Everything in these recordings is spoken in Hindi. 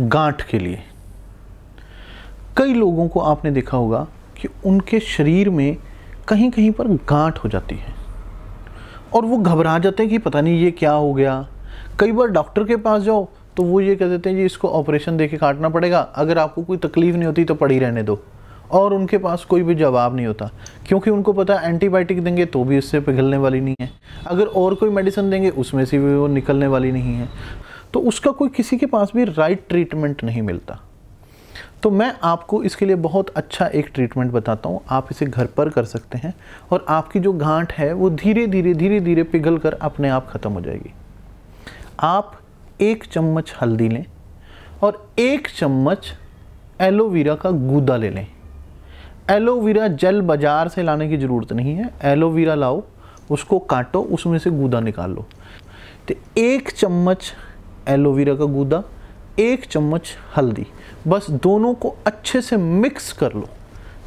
गांठ के लिए कई लोगों को आपने देखा होगा कि उनके शरीर में कहीं कहीं पर गांठ हो जाती है और वो घबरा जाते हैं कि पता नहीं ये क्या हो गया कई बार डॉक्टर के पास जाओ तो वो ये कह देते हैं जी इसको ऑपरेशन दे के काटना पड़ेगा अगर आपको कोई तकलीफ़ नहीं होती तो पड़ी रहने दो और उनके पास कोई भी जवाब नहीं होता क्योंकि उनको पता है एंटीबायोटिक देंगे तो भी इससे पिघलने वाली नहीं है अगर और कोई मेडिसिन देंगे उसमें से भी वो निकलने वाली नहीं है तो उसका कोई किसी के पास भी राइट ट्रीटमेंट नहीं मिलता तो मैं आपको इसके लिए बहुत अच्छा एक ट्रीटमेंट बताता हूँ आप इसे घर पर कर सकते हैं और आपकी जो गांठ है वो धीरे धीरे धीरे धीरे पिघल कर अपने आप ख़त्म हो जाएगी आप एक चम्मच हल्दी लें और एक चम्मच एलोवेरा का गूदा ले लें एलोवेरा जेल बाज़ार से लाने की ज़रूरत नहीं है एलोवेरा लाओ उसको काटो उसमें से गूदा निकाल लो तो एक चम्मच एलोवेरा का गूदा एक चम्मच हल्दी बस दोनों को अच्छे से मिक्स कर लो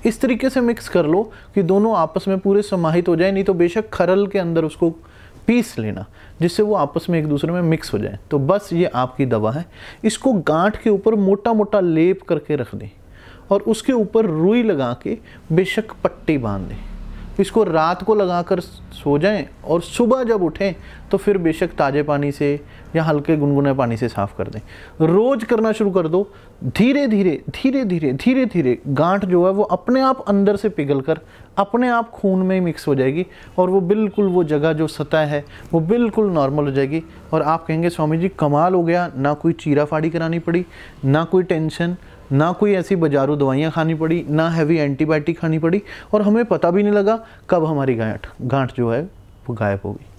इस तरीके से मिक्स कर लो कि दोनों आपस में पूरे समाहित हो जाए नहीं तो बेशक खरल के अंदर उसको पीस लेना जिससे वो आपस में एक दूसरे में मिक्स हो जाए तो बस ये आपकी दवा है इसको गांठ के ऊपर मोटा मोटा लेप करके रख दें और उसके ऊपर रुई लगा के बेशक पट्टी बांध दें इसको रात को लगा कर सो जाएं और सुबह जब उठें तो फिर बेशक ताज़े पानी से या हल्के गुनगुने पानी से साफ़ कर दें रोज़ करना शुरू कर दो धीरे धीरे धीरे धीरे धीरे धीरे गांठ जो है वो अपने आप अंदर से पिघल कर अपने आप खून में मिक्स हो जाएगी और वो बिल्कुल वो जगह जो सतह है वो बिल्कुल नॉर्मल हो जाएगी और आप कहेंगे स्वामी जी कमाल हो गया ना कोई चीरा फाड़ी करानी पड़ी ना कोई टेंशन ना कोई ऐसी बाजारू दवाइयाँ खानी पड़ी ना हैवी एंटीबायोटिक खानी पड़ी और हमें पता भी नहीं लगा कब हमारी गांठ गांठ जो है वो गायब हो गई